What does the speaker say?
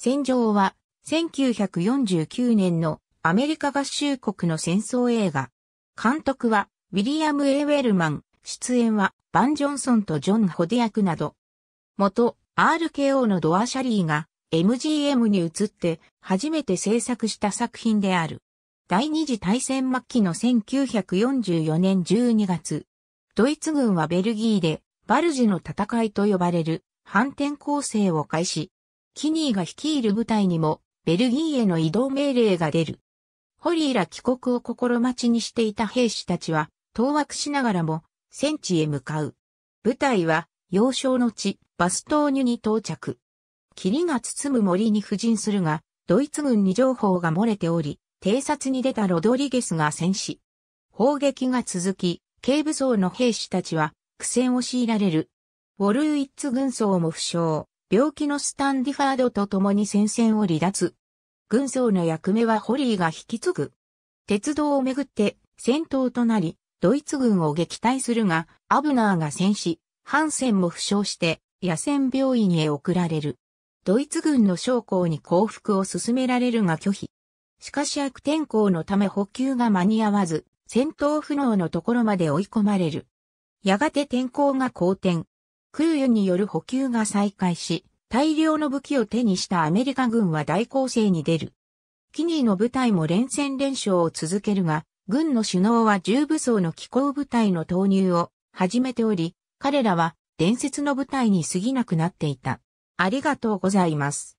戦場は、1949年のアメリカ合衆国の戦争映画。監督は、ウィリアム・エウェルマン、出演は、バン・ジョンソンとジョン・ホデ役など。元、RKO のドア・シャリーが、MGM に移って、初めて制作した作品である。第二次大戦末期の1944年12月、ドイツ軍はベルギーで、バルジの戦いと呼ばれる反転攻勢を開始。キニーが率いる部隊にも、ベルギーへの移動命令が出る。ホリーら帰国を心待ちにしていた兵士たちは、当惑しながらも、戦地へ向かう。部隊は、幼少の地、バストーニュに到着。霧が包む森に布陣するが、ドイツ軍に情報が漏れており、偵察に出たロドリゲスが戦死。砲撃が続き、軽武装の兵士たちは苦戦を強いられる。ウォルイッツ軍曹も負傷。病気のスタンディファードと共に戦線を離脱。軍曹の役目はホリーが引き継ぐ。鉄道をめぐって戦闘となり、ドイツ軍を撃退するが、アブナーが戦死、ハンセンも負傷して、野戦病院へ送られる。ドイツ軍の将校に降伏を進められるが拒否。しかし悪天候のため補給が間に合わず、戦闘不能のところまで追い込まれる。やがて天候が好転、空輸による補給が再開し、大量の武器を手にしたアメリカ軍は大攻勢に出る。キニーの部隊も連戦連勝を続けるが、軍の首脳は重武装の機構部隊の投入を始めており、彼らは伝説の部隊に過ぎなくなっていた。ありがとうございます。